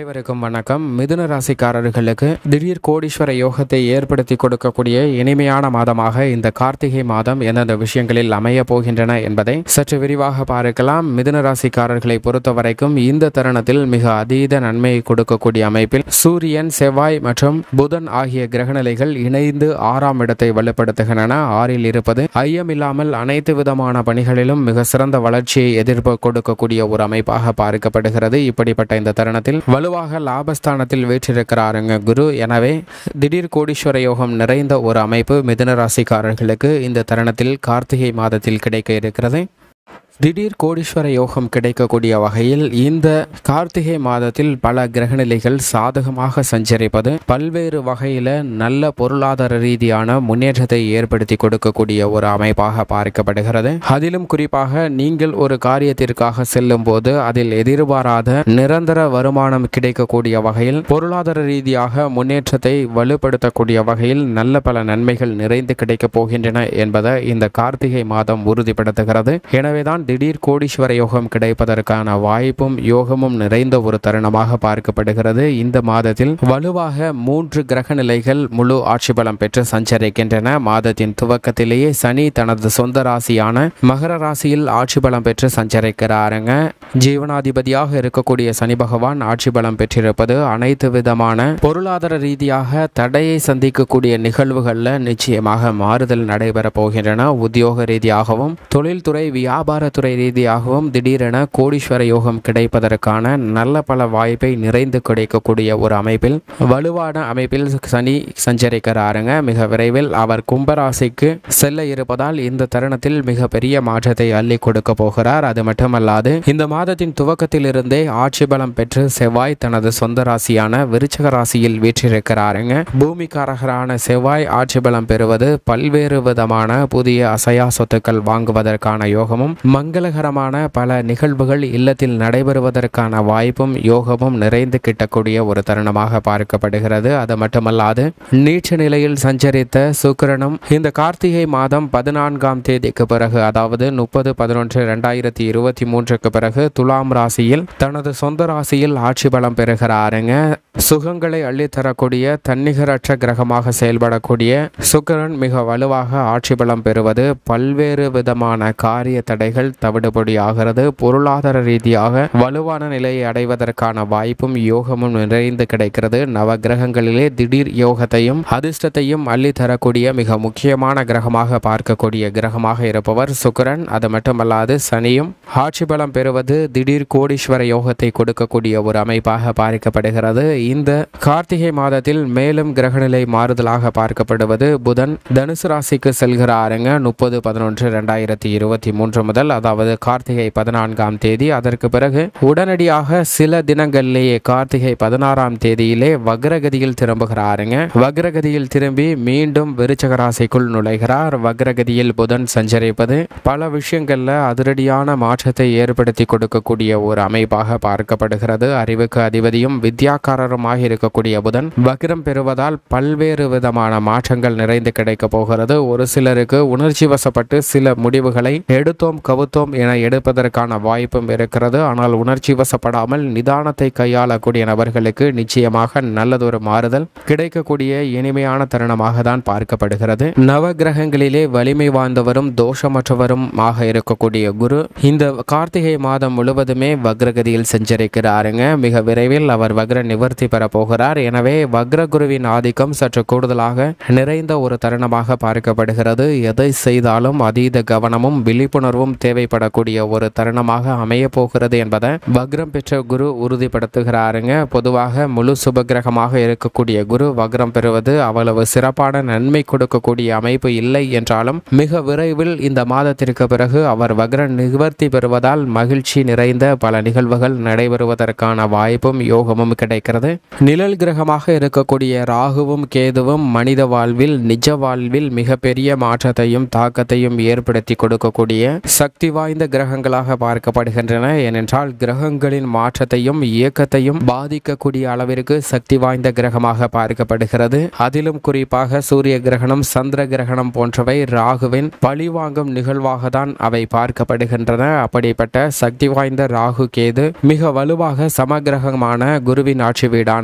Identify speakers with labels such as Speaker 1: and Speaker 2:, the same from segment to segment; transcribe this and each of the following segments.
Speaker 1: அனைவருக்கும் வணக்கம் மிதுன ராசிக்காரர்களுக்கு திடீர் கோடீஸ்வர யோகத்தை ஏற்படுத்தி கொடுக்கக்கூடிய இனிமையான மாதமாக இந்த கார்த்திகை மாதம் எந்தெந்த விஷயங்களில் அமைய போகின்றன என்பதை சற்று விரிவாக பார்க்கலாம் மிதுன ராசிக்காரர்களை பொறுத்த வரைக்கும் இந்த தருணத்தில் மிக அதீத நன்மையை கொடுக்கக்கூடிய அமைப்பில் சூரியன் செவ்வாய் மற்றும் புதன் ஆகிய கிரகநிலைகள் இணைந்து ஆறாம் இடத்தை வலுப்படுத்துகின்றன ஆறில் இருப்பது ஐயம் இல்லாமல் அனைத்து விதமான பணிகளிலும் மிக சிறந்த வளர்ச்சியை எதிர்ப்பு கொடுக்கக்கூடிய ஒரு அமைப்பாக பார்க்கப்படுகிறது இப்படிப்பட்ட இந்த தருணத்தில் வலு வலுவாக லாபஸ்தானத்தில் வீற்றிருக்கிறாருங்க குரு எனவே திடீர் கோடீஸ்வர யோகம் நிறைந்த ஒரு அமைப்பு மிதுன ராசிக்காரர்களுக்கு இந்த தருணத்தில் கார்த்திகை மாதத்தில் கிடைக்க இருக்கிறது திடீர் கோடீஸ்வர யோகம் கிடைக்கக்கூடிய வகையில் இந்த கார்த்திகை மாதத்தில் பல கிரகநிலைகள் சாதகமாக சஞ்சரிப்பது பல்வேறு வகையில் நல்ல பொருளாதார ரீதியான முன்னேற்றத்தை ஏற்படுத்தி கொடுக்கக்கூடிய ஒரு அமைப்பாக பார்க்கப்படுகிறது அதிலும் குறிப்பாக நீங்கள் ஒரு காரியத்திற்காக செல்லும் போது அதில் எதிர்பாராத நிரந்தர வருமானம் கிடைக்கக்கூடிய வகையில் பொருளாதார ரீதியாக முன்னேற்றத்தை வலுப்படுத்தக்கூடிய வகையில் நல்ல பல நன்மைகள் நிறைந்து கிடைக்கப் போகின்றன என்பதை இந்த கார்த்திகை மாதம் உறுதிப்படுத்துகிறது எனவேதான் திடீர் கோடீஸ்வர யோகம் கிடைப்பதற்கான வாய்ப்பும் யோகமும் நிறைந்த ஒரு தருணமாக பார்க்கப்படுகிறது இந்த மாதத்தில் வலுவாக மூன்று கிரக நிலைகள் முழு ஆட்சி பலம் பெற்று சஞ்சரிக்கின்றன மாதத்தின் துவக்கத்திலேயே சனி தனது சொந்த ராசியான மகர ராசியில் ஆட்சி பலம் பெற்று சஞ்சரிக்கிறாருங்க ஜீவனாதிபதியாக இருக்கக்கூடிய சனி பகவான் ஆட்சி பலம் பெற்றிருப்பது அனைத்து விதமான பொருளாதார ரீதியாக தடையை சந்திக்கக்கூடிய நிகழ்வுகளில் நிச்சயமாக மாறுதல் நடைபெற போகின்றன உத்தியோக ரீதியாகவும் தொழில்துறை வியாபார திருமணத்துறை ரீதியாகவும் திடீரென கோடீஸ்வர யோகம் கிடைப்பதற்கான நல்ல பல வாய்ப்பை நிறைந்து கிடைக்கக்கூடிய ஒரு அமைப்பில் வலுவான அமைப்பில் சனி சஞ்சரிக்கிறாருங்க மிக விரைவில் அவர் கும்பராசிக்கு செல்ல இருப்பதால் இந்த தருணத்தில் மிகப்பெரிய மாற்றத்தை அள்ளி கொடுக்க போகிறார் அது மட்டுமல்லாது இந்த மாதத்தின் துவக்கத்திலிருந்தே ஆட்சி பலம் பெற்று செவ்வாய் தனது சொந்த ராசியான விருச்சக ராசியில் வீற்றிருக்கிறாருங்க பூமிக்காரகரான செவ்வாய் ஆட்சி பலம் பெறுவது பல்வேறு விதமான புதிய அசையா சொத்துக்கள் வாங்குவதற்கான யோகமும் மங்களகரமான பல நிகழ்வுகள் இல்லத்தில் நடைபெறுவதற்கான வாய்ப்பும் யோகமும் நிறைந்து கிட்டக்கூடிய ஒரு தருணமாக பார்க்கப்படுகிறது அது மட்டுமல்லாது நீச்ச நிலையில் சஞ்சரித்த சுக்கிரனும் இந்த கார்த்திகை மாதம் பதினான்காம் தேதிக்கு பிறகு அதாவது முப்பது பதினொன்று ரெண்டாயிரத்தி இருபத்தி மூன்றுக்கு பிறகு துலாம் ராசியில் தனது சொந்த ராசியில் ஆட்சி பலம் பெறுகிறாருங்க சுகங்களை அள்ளித்தரக்கூடிய தன்னிகரற்ற கிரகமாக செயல்படக்கூடிய சுக்கரன் மிக வலுவாக ஆட்சி பலம் பெறுவது பல்வேறு விதமான காரிய தடைகள் தவிடுபடி ஆகிறது பொருளாதார ரீதியாக வலுவான நிலையை அடைவதற்கான வாய்ப்பும் யோகமும் நிறைந்து கிடைக்கிறது நவ கிரகங்களிலே திடீர் யோகத்தையும் அதிர்ஷ்டத்தையும் அள்ளி தரக்கூடிய மிக முக்கியமான கிரகமாக பார்க்கக்கூடிய கிரகமாக இருப்பவர் சுக்கரன் அது மட்டுமல்லாது சனியும் ஆட்சி பலம் பெறுவது திடீர் கோடீஸ்வர யோகத்தை கொடுக்கக்கூடிய ஒரு அமைப்பாக பார்க்கப்படுகிறது இந்த கார்த்திகை மாதத்தில் மேலும் கிரகநிலை மாறுதலாக பார்க்கப்படுவது புதன் தனுசு ராசிக்கு செல்கிறாருங்க முப்பது பதினொன்று ரெண்டாயிரத்தி இருபத்தி மூன்று முதல் அதாவது கார்த்திகை பதினான்காம் தேதி அதற்கு பிறகு உடனடியாக சில தினங்களிலேயே கார்த்திகை பதினாறாம் தேதியிலே வக்ரகதியில் திரும்புகிறாருங்க வக்ரகதியில் திரும்பி மீண்டும் விருச்சகராசிக்குள் நுழைகிறார் வக்ரகதியில் புதன் சஞ்சரிப்பது பல விஷயங்கள்ல அதிரடியான மாற்றத்தை ஏற்படுத்தி கொடுக்கக்கூடிய ஒரு அமைப்பாக பார்க்கப்படுகிறது அறிவுக்கு அதிபதியும் வித்யாக்காரருமாக இருக்கக்கூடிய புதன் வக்ரம் பெறுவதால் பல்வேறு விதமான மாற்றங்கள் நிறைந்து கிடைக்க போகிறது ஒரு சிலருக்கு உணர்ச்சி வசப்பட்டு சில முடிவுகளை எடுத்தோம் கவுத்து மருத்துவம் என எடுப்பதற்கான வாய்ப்பும் இருக்கிறது ஆனால் உணர்ச்சி வசப்படாமல் நிதானத்தை கையாளக்கூடிய நபர்களுக்கு நிச்சயமாக நல்லதொரு மாறுதல் கிடைக்கக்கூடிய இனிமையான தருணமாக தான் பார்க்கப்படுகிறது நவ கிரகங்களிலே வலிமை வாய்ந்தவரும் தோஷமற்றவரும் ஆக இருக்கக்கூடிய குரு இந்த கார்த்திகை மாதம் முழுவதுமே வக்ரகதியில் செஞ்சிருக்கிறாருங்க மிக விரைவில் அவர் வக்ர நிவர்த்தி பெற போகிறார் எனவே வக்ர குருவின் ஆதிக்கம் சற்று கூடுதலாக நிறைந்த ஒரு தருணமாக பார்க்கப்படுகிறது எதை செய்தாலும் அதீத கவனமும் விழிப்புணர்வும் தேவை தேவைப்படக்கூடிய ஒரு தருணமாக அமைய போகிறது என்பதை வக்ரம் பெற்ற குரு உறுதிப்படுத்துகிறாருங்க பொதுவாக முழு சுபகிரகமாக இருக்கக்கூடிய குரு வக்ரம் பெறுவது அவ்வளவு சிறப்பான நன்மை கொடுக்கக்கூடிய அமைப்பு இல்லை என்றாலும் மிக விரைவில் இந்த மாதத்திற்கு பிறகு அவர் வக்ரன் நிவர்த்தி பெறுவதால் மகிழ்ச்சி நிறைந்த பல நிகழ்வுகள் நடைபெறுவதற்கான வாய்ப்பும் யோகமும் கிடைக்கிறது நிழல் கிரகமாக இருக்கக்கூடிய ராகுவும் கேதுவும் மனித வாழ்வில் நிஜ வாழ்வில் மிகப்பெரிய மாற்றத்தையும் தாக்கத்தையும் ஏற்படுத்தி கொடுக்கக்கூடிய சக்தி வாய்ந்த கிரகங்களாக பார்க்கப்படுகின்றன ஏனென்றால் கிரகங்களின் மாற்றத்தையும் இயக்கத்தையும் பாதிக்கக்கூடிய அளவிற்கு சக்தி வாய்ந்த கிரகமாக பார்க்கப்படுகிறது அதிலும் குறிப்பாக சூரிய கிரகணம் சந்திர கிரகணம் போன்றவை ராகுவின் பழிவாங்கும் நிகழ்வாக தான் அவை பார்க்கப்படுகின்றன அப்படிப்பட்ட சக்தி வாய்ந்த ராகு கேது மிக வலுவாக சமகிரகமான குருவின் ஆட்சி வீடான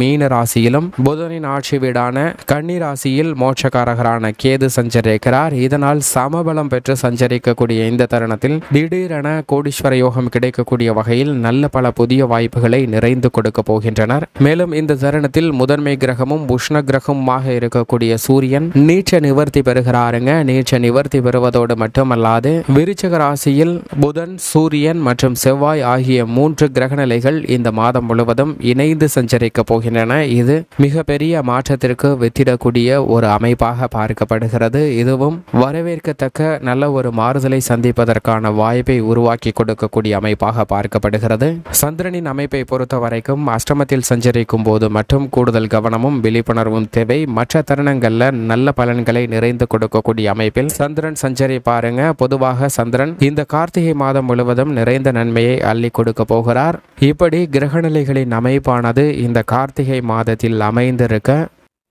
Speaker 1: மீன ராசியிலும் புதனின் ஆட்சி வீடான கன்னி ராசியில் மோட்சக்காரகரான கேது சஞ்சரிக்கிறார் இதனால் சமபலம் பெற்று சஞ்சரிக்கக்கூடிய இந்த தருணம் ஸ்தானத்தில் திடீரென கோடீஸ்வர யோகம் கிடைக்கக்கூடிய வகையில் நல்ல பல புதிய வாய்ப்புகளை நிறைந்து கொடுக்க போகின்றனர் மேலும் இந்த தருணத்தில் முதன்மை கிரகமும் உஷ்ண கிரகமுமாக இருக்கக்கூடிய சூரியன் நீச்ச நிவர்த்தி பெறுகிறாருங்க நீச்ச நிவர்த்தி பெறுவதோடு மட்டுமல்லாது விருச்சக ராசியில் புதன் சூரியன் மற்றும் செவ்வாய் ஆகிய மூன்று கிரகநிலைகள் இந்த மாதம் முழுவதும் இணைந்து சஞ்சரிக்க போகின்றன இது மிகப்பெரிய மாற்றத்திற்கு வித்திடக்கூடிய ஒரு அமைப்பாக பார்க்கப்படுகிறது இதுவும் வரவேற்கத்தக்க நல்ல ஒரு மாறுதலை சந்திப்பதற்கு அதற்கான வாய்ப்பை உருவாக்கி கொடுக்கக்கூடிய அமைப்பாக பார்க்கப்படுகிறது சந்திரனின் அமைப்பை பொறுத்த வரைக்கும் அஷ்டமத்தில் சஞ்சரிக்கும் போது மட்டும் கூடுதல் கவனமும் விழிப்புணர்வும் தேவை மற்ற தருணங்களில் நல்ல பலன்களை நிறைந்து கொடுக்கக்கூடிய அமைப்பில் சந்திரன் சஞ்சரி பாருங்க பொதுவாக சந்திரன் இந்த கார்த்திகை மாதம் முழுவதும் நிறைந்த நன்மையை அள்ளி கொடுக்க போகிறார் இப்படி கிரகநிலைகளின் அமைப்பானது இந்த கார்த்திகை மாதத்தில் அமைந்திருக்க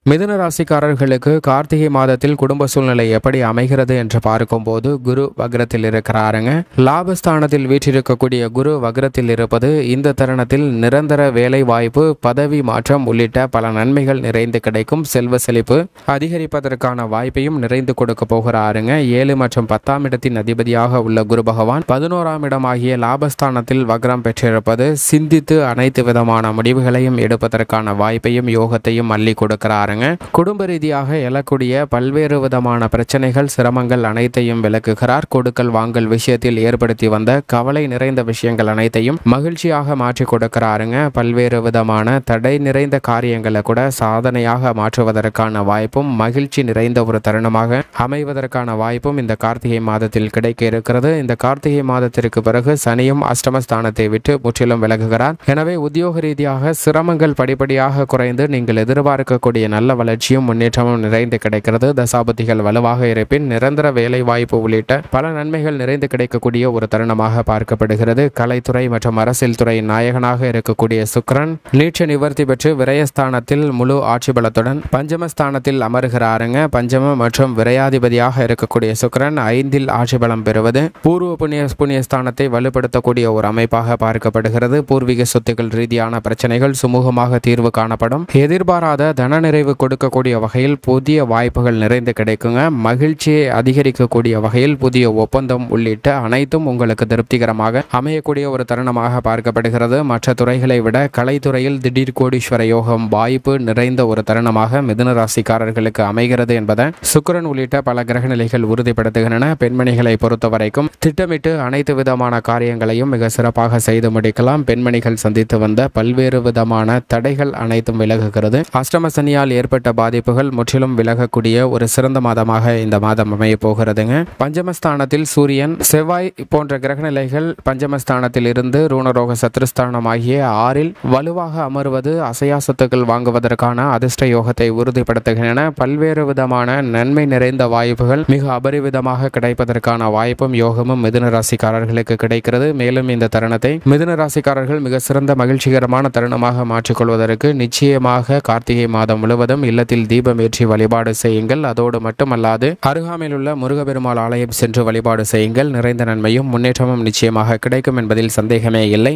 Speaker 1: மிதுன ராசிக்காரர்களுக்கு கார்த்திகை மாதத்தில் குடும்ப சூழ்நிலை எப்படி அமைகிறது என்று பார்க்கும்போது குரு வக்ரத்தில் இருக்கிறாருங்க லாபஸ்தானத்தில் வீற்றிருக்கக்கூடிய குரு வக்ரத்தில் இருப்பது இந்த தருணத்தில் நிரந்தர வேலை வாய்ப்பு பதவி மாற்றம் உள்ளிட்ட பல நன்மைகள் நிறைந்து கிடைக்கும் செல்வ செழிப்பு அதிகரிப்பதற்கான வாய்ப்பையும் நிறைந்து கொடுக்க போகிறாருங்க ஏழு மற்றும் பத்தாம் இடத்தின் அதிபதியாக உள்ள குரு பகவான் பதினோராம் இடம் ஆகிய லாபஸ்தானத்தில் வக்ரம் பெற்றிருப்பது சிந்தித்து அனைத்து விதமான முடிவுகளையும் எடுப்பதற்கான வாய்ப்பையும் யோகத்தையும் அள்ளி கொடுக்கிறார் பாருங்கள் குடும்ப ரீதியாக எழக்கூடிய பல்வேறு விதமான பிரச்சனைகள் சிரமங்கள் அனைத்தையும் விளக்குகிறார் கொடுக்கல் வாங்கல் விஷயத்தில் ஏற்படுத்தி வந்த கவலை நிறைந்த விஷயங்கள் அனைத்தையும் மகிழ்ச்சியாக மாற்றி கொடுக்கிறாருங்க பல்வேறு விதமான தடை நிறைந்த காரியங்களை கூட சாதனையாக மாற்றுவதற்கான வாய்ப்பும் மகிழ்ச்சி நிறைந்த ஒரு தருணமாக அமைவதற்கான வாய்ப்பும் இந்த கார்த்திகை மாதத்தில் கிடைக்க இருக்கிறது இந்த கார்த்திகை மாதத்திற்கு பிறகு சனியும் அஷ்டமஸ்தானத்தை விட்டு முற்றிலும் விலகுகிறார் எனவே உத்தியோக ரீதியாக சிரமங்கள் படிப்படியாக குறைந்து நீங்கள் எதிர்பார்க்கக்கூடிய நல்ல நல்ல வளர்ச்சியும் முன்னேற்றமும் நிறைந்து கிடைக்கிறது தசாபதிகள் வலுவாக இருப்பின் நிரந்தர வேலை வாய்ப்பு உள்ளிட்ட பல நன்மைகள் நிறைந்து கிடைக்கக்கூடிய ஒரு தருணமாக பார்க்கப்படுகிறது கலைத்துறை மற்றும் அரசியல் துறை நாயகனாக இருக்கக்கூடிய சுக்ரன் நீட்ச நிவர்த்தி பெற்று விரயஸ்தானத்தில் முழு ஆட்சி பலத்துடன் பஞ்சமஸ்தானத்தில் அமருகிறாருங்க பஞ்சம மற்றும் விரையாதிபதியாக இருக்கக்கூடிய சுக்ரன் ஐந்தில் ஆட்சி பலம் பெறுவது பூர்வ புண்ணிய புண்ணியஸ்தானத்தை வலுப்படுத்தக்கூடிய ஒரு அமைப்பாக பார்க்கப்படுகிறது பூர்வீக சொத்துக்கள் ரீதியான பிரச்சனைகள் சுமூகமாக தீர்வு காணப்படும் எதிர்பாராத தன நிறைவு உணர்வு கொடுக்கக்கூடிய வகையில் புதிய வாய்ப்புகள் நிறைந்து கிடைக்குங்க மகிழ்ச்சியை அதிகரிக்கக்கூடிய வகையில் புதிய ஒப்பந்தம் உள்ளிட்ட அனைத்தும் உங்களுக்கு திருப்திகரமாக அமையக்கூடிய ஒரு தருணமாக பார்க்கப்படுகிறது மற்ற துறைகளை விட கலைத்துறையில் திடீர் கோடீஸ்வர யோகம் வாய்ப்பு நிறைந்த ஒரு தருணமாக மிதுன ராசிக்காரர்களுக்கு அமைகிறது என்பதை சுக்கரன் உள்ளிட்ட பல கிரக நிலைகள் உறுதிப்படுத்துகின்றன பெண்மணிகளை பொறுத்தவரைக்கும் திட்டமிட்டு அனைத்து விதமான காரியங்களையும் மிக சிறப்பாக செய்து முடிக்கலாம் பெண்மணிகள் சந்தித்து வந்த பல்வேறு விதமான தடைகள் அனைத்தும் விலகுகிறது அஷ்டமசனியால் ஏற்பட்ட பாதிப்புகள் முற்றிலும் விலகக்கூடிய ஒரு சிறந்த மாதமாக இந்த மாதம் அமைய போகிறதுங்க பஞ்சமஸ்தானத்தில் சூரியன் செவ்வாய் போன்ற கிரகநிலைகள் பஞ்சமஸ்தானத்தில் இருந்து ரூணரோக சத்ருஸ்தானம் ஆகிய ஆறில் வலுவாக அமர்வது அசையா சொத்துக்கள் வாங்குவதற்கான அதிர்ஷ்ட யோகத்தை உறுதிப்படுத்துகின்றன பல்வேறு விதமான நன்மை நிறைந்த வாய்ப்புகள் மிக அபரிவிதமாக கிடைப்பதற்கான வாய்ப்பும் யோகமும் மிதுன ராசிக்காரர்களுக்கு கிடைக்கிறது மேலும் இந்த தருணத்தை மிதுன ராசிக்காரர்கள் மிக சிறந்த மகிழ்ச்சிகரமான தருணமாக மாற்றிக்கொள்வதற்கு நிச்சயமாக கார்த்திகை மாதம் முழுவதும் முழுவதும் இல்லத்தில் தீபம் ஏற்றி வழிபாடு செய்யுங்கள் அதோடு மட்டுமல்லாது அருகாமையில் உள்ள முருகபெருமாள் ஆலயம் சென்று வழிபாடு செய்யுங்கள் நிறைந்த நன்மையும் முன்னேற்றமும் நிச்சயமாக கிடைக்கும் என்பதில் சந்தேகமே இல்லை